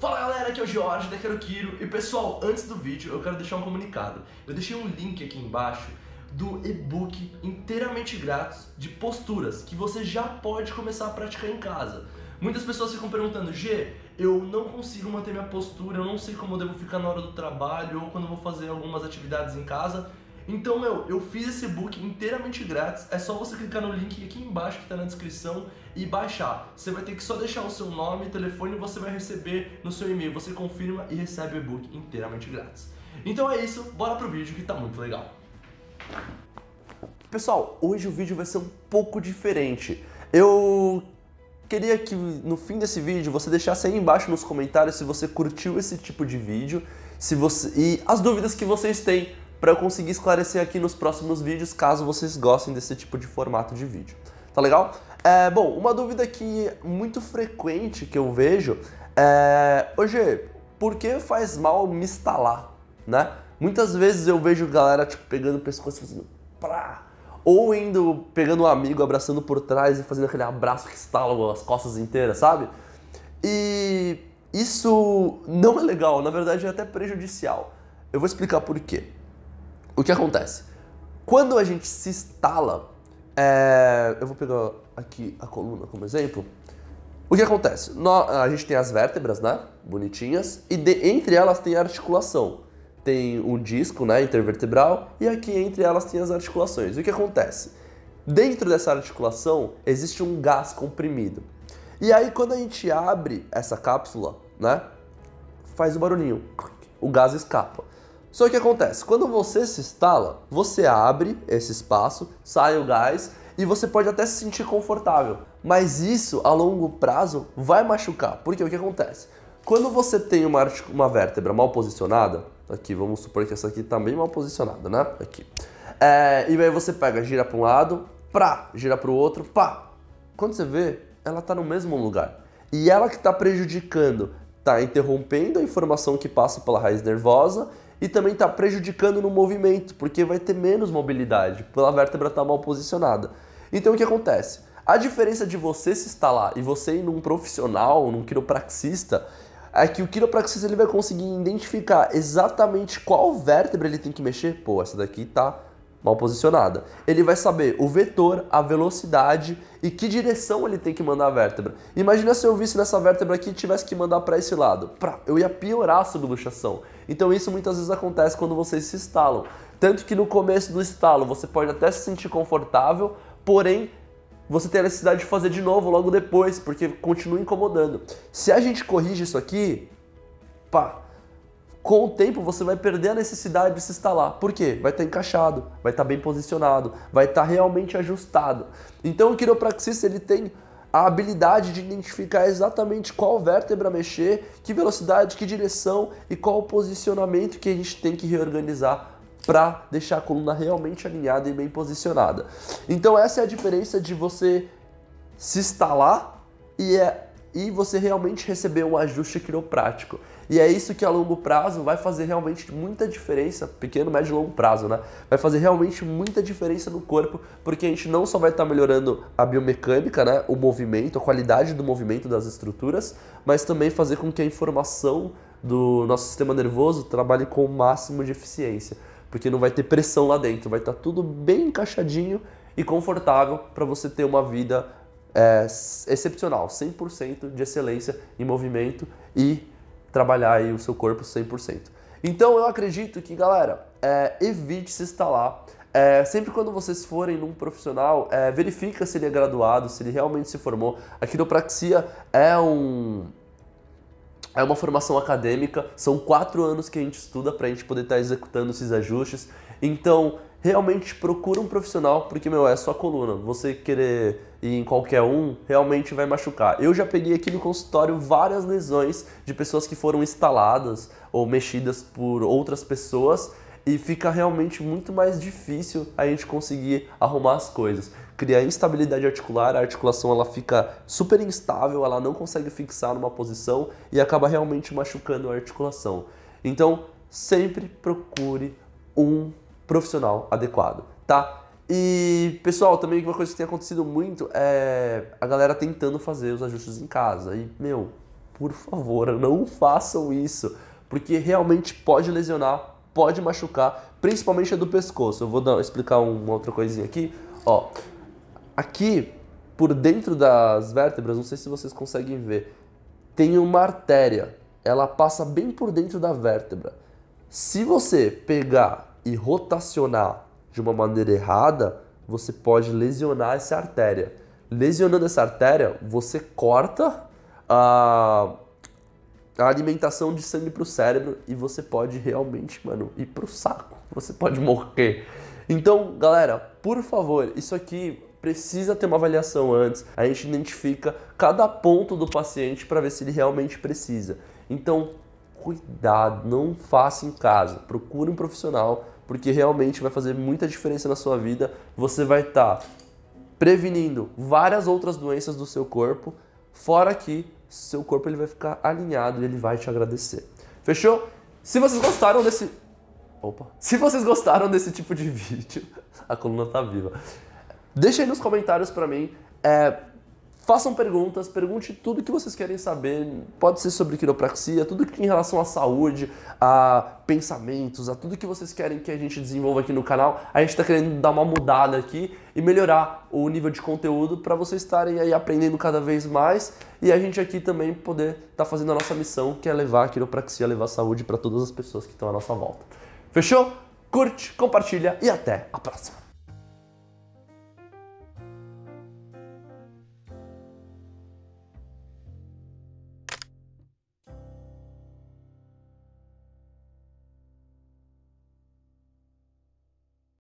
Fala galera, aqui é o Jorge da Quero e pessoal, antes do vídeo eu quero deixar um comunicado. Eu deixei um link aqui embaixo do e-book inteiramente grátis de posturas que você já pode começar a praticar em casa. Muitas pessoas ficam perguntando, G, eu não consigo manter minha postura, eu não sei como eu devo ficar na hora do trabalho ou quando eu vou fazer algumas atividades em casa então, meu, eu fiz esse book inteiramente grátis. É só você clicar no link aqui embaixo que tá na descrição e baixar. Você vai ter que só deixar o seu nome, telefone e você vai receber no seu e-mail. Você confirma e recebe o e-book inteiramente grátis. Então é isso, bora pro vídeo que tá muito legal. Pessoal, hoje o vídeo vai ser um pouco diferente. Eu queria que no fim desse vídeo você deixasse aí embaixo nos comentários se você curtiu esse tipo de vídeo, se você e as dúvidas que vocês têm para eu conseguir esclarecer aqui nos próximos vídeos, caso vocês gostem desse tipo de formato de vídeo. Tá legal? É, bom, uma dúvida que muito frequente que eu vejo é... Hoje, por que faz mal me instalar, né? Muitas vezes eu vejo galera, tipo, pegando o pescoço e fazendo... Prá! Ou indo, pegando um amigo, abraçando por trás e fazendo aquele abraço que estala as costas inteiras, sabe? E isso não é legal, na verdade é até prejudicial. Eu vou explicar por quê o que acontece? Quando a gente se instala, é... eu vou pegar aqui a coluna como exemplo. O que acontece? a gente tem as vértebras, né? Bonitinhas, e de, entre elas tem a articulação. Tem um disco, né? Intervertebral, e aqui entre elas tem as articulações. O que acontece? Dentro dessa articulação existe um gás comprimido. E aí, quando a gente abre essa cápsula, né? Faz o um barulhinho, o gás escapa. Só que acontece, quando você se instala, você abre esse espaço, sai o gás e você pode até se sentir confortável. Mas isso a longo prazo vai machucar, porque o que acontece? Quando você tem uma, uma vértebra mal posicionada, aqui vamos supor que essa aqui está bem mal posicionada, né? Aqui. É, e aí você pega, gira para um lado, pra, gira para o outro, pá. Quando você vê, ela está no mesmo lugar. E ela que está prejudicando, está interrompendo a informação que passa pela raiz nervosa e também está prejudicando no movimento, porque vai ter menos mobilidade, pela vértebra estar tá mal posicionada. Então o que acontece? A diferença de você se instalar e você ir num profissional, num quiropraxista, é que o quiropraxista ele vai conseguir identificar exatamente qual vértebra ele tem que mexer. Pô, essa daqui tá mal posicionada. Ele vai saber o vetor, a velocidade e que direção ele tem que mandar a vértebra. Imagina se eu visse nessa vértebra aqui e tivesse que mandar para esse lado. Pra, eu ia piorar a subluxação. Então isso muitas vezes acontece quando vocês se instalam, Tanto que no começo do estalo você pode até se sentir confortável, porém você tem a necessidade de fazer de novo logo depois, porque continua incomodando. Se a gente corrige isso aqui, pá, com o tempo você vai perder a necessidade de se instalar. Por quê? Vai estar tá encaixado, vai estar tá bem posicionado, vai estar tá realmente ajustado. Então o quiropraxista ele tem a habilidade de identificar exatamente qual vértebra mexer, que velocidade, que direção e qual o posicionamento que a gente tem que reorganizar para deixar a coluna realmente alinhada e bem posicionada. Então essa é a diferença de você se instalar e é e você realmente receber um ajuste quiroprático. E é isso que a longo prazo vai fazer realmente muita diferença, pequeno, médio e longo prazo, né? Vai fazer realmente muita diferença no corpo, porque a gente não só vai estar tá melhorando a biomecânica, né? O movimento, a qualidade do movimento das estruturas, mas também fazer com que a informação do nosso sistema nervoso trabalhe com o máximo de eficiência, porque não vai ter pressão lá dentro, vai estar tá tudo bem encaixadinho e confortável para você ter uma vida é, excepcional, 100% de excelência em movimento e trabalhar aí o seu corpo 100%. Então eu acredito que, galera, é, evite se instalar. É, sempre quando vocês forem num profissional, é, verifica se ele é graduado, se ele realmente se formou. A quiropraxia é um, é uma formação acadêmica, são quatro anos que a gente estuda para a gente poder estar tá executando esses ajustes. Então, realmente procura um profissional, porque, meu, é só coluna. Você querer ir em qualquer um realmente vai machucar. Eu já peguei aqui no consultório várias lesões de pessoas que foram instaladas ou mexidas por outras pessoas e fica realmente muito mais difícil a gente conseguir arrumar as coisas. Cria instabilidade articular, a articulação ela fica super instável, ela não consegue fixar numa posição e acaba realmente machucando a articulação. Então, sempre procure um profissional adequado, tá? E, pessoal, também uma coisa que tem acontecido muito é a galera tentando fazer os ajustes em casa. E, meu, por favor, não façam isso, porque realmente pode lesionar, pode machucar, principalmente a do pescoço. Eu vou dar, explicar uma outra coisinha aqui. Ó, aqui por dentro das vértebras, não sei se vocês conseguem ver, tem uma artéria. Ela passa bem por dentro da vértebra. Se você pegar e rotacionar de uma maneira errada, você pode lesionar essa artéria. Lesionando essa artéria, você corta a, a alimentação de sangue para o cérebro e você pode realmente, mano, ir para o saco. Você pode morrer. Então, galera, por favor, isso aqui precisa ter uma avaliação antes. A gente identifica cada ponto do paciente para ver se ele realmente precisa. Então, cuidado, não faça em casa. Procure um profissional, porque realmente vai fazer muita diferença na sua vida. Você vai estar tá prevenindo várias outras doenças do seu corpo, fora que seu corpo ele vai ficar alinhado e ele vai te agradecer. Fechou? Se vocês gostaram desse Opa. Se vocês gostaram desse tipo de vídeo, a coluna tá viva. Deixa aí nos comentários para mim é, Façam perguntas, pergunte tudo que vocês querem saber. Pode ser sobre quiropraxia, tudo que em relação à saúde, a pensamentos, a tudo que vocês querem que a gente desenvolva aqui no canal. A gente está querendo dar uma mudada aqui e melhorar o nível de conteúdo para vocês estarem aí aprendendo cada vez mais e a gente aqui também poder estar tá fazendo a nossa missão, que é levar a quiropraxia, levar a saúde para todas as pessoas que estão à nossa volta. Fechou? Curte, compartilha e até a próxima!